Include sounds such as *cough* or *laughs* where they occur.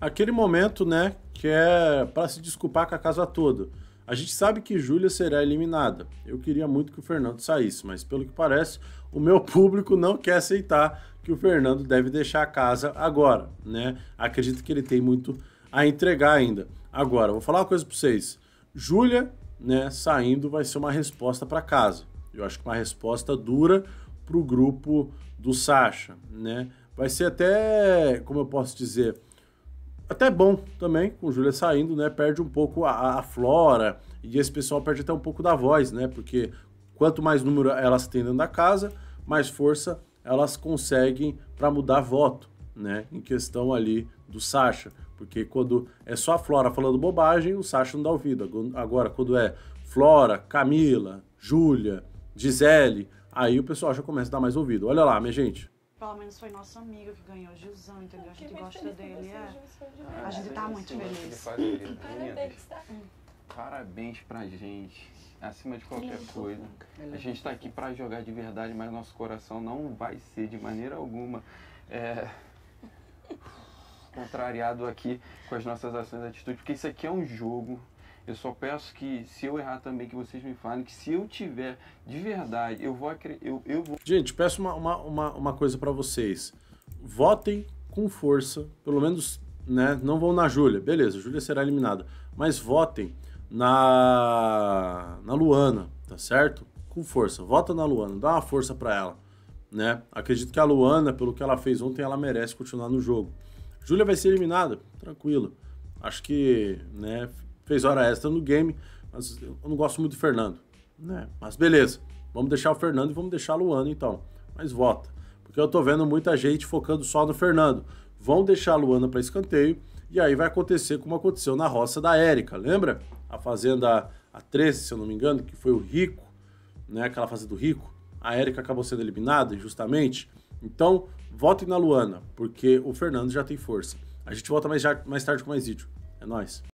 aquele momento, né, que é para se desculpar com a casa toda. A gente sabe que Júlia será eliminada. Eu queria muito que o Fernando saísse, mas pelo que parece, o meu *laughs* público não quer aceitar que o Fernando deve deixar a casa agora, né? Acredito que ele tem muito a entregar ainda. Agora, vou falar uma coisa para vocês. Júlia, né, saindo vai ser uma resposta para casa. Eu acho que uma resposta dura para o grupo do Sacha, né? Vai ser até, como eu posso dizer, até é bom também, com o Júlia saindo, né? Perde um pouco a, a, flora e esse pessoal perde até um pouco da voz, né? Porque quanto mais número elas têm dentro da casa, mais força elas conseguem para mudar voto, né? Em questão ali do Sacha. Porque quando é só a Flora falando bobagem, o Sacha não dá ouvido. Agora, quando é Flora, Camila, Júlia, Gisele, aí o pessoal já começa a dar mais ouvido. Olha lá, minha gente pelo menos foi nosso amigo que ganhou o Gilzão, entendeu? A gente gosta dele. É. Ah, a gente tá muito feliz. Tá tá? Hum. Parabéns, pra gente. Acima de qualquer coisa. A gente tá aqui pra jogar de verdade, mas nosso coração não vai ser de maneira alguma. É... *laughs* contrariado aqui com as nossas ações e atitudes, porque isso aqui é um jogo, eu só peço que, se eu errar também, que vocês me falem, que se eu tiver de verdade, eu vou. Eu, eu vou... Gente, peço uma, uma, uma, uma coisa para vocês. Votem com força, pelo menos, né? Não vão na Júlia. Beleza, Júlia será eliminada. Mas votem na, na Luana, tá certo? Com força. Vota na Luana, dá uma força para ela, né? Acredito que a Luana, pelo que ela fez ontem, ela merece continuar no jogo. Júlia vai ser eliminada, tranquilo. Acho que, né, fez hora extra no game, mas eu não gosto muito do Fernando. Né? Mas beleza, vamos deixar o Fernando e vamos deixar o Luana então. Mas vota, porque eu tô vendo muita gente focando só no Fernando. Vão deixar a Luana para escanteio e aí vai acontecer como aconteceu na roça da Érica, lembra? A fazenda a 13, se eu não me engano, que foi o Rico, né? Aquela fazenda do Rico. A Érica acabou sendo eliminada injustamente. Então, votem na Luana, porque o Fernando já tem força. A gente volta mais, já, mais tarde com mais vídeo. É nóis.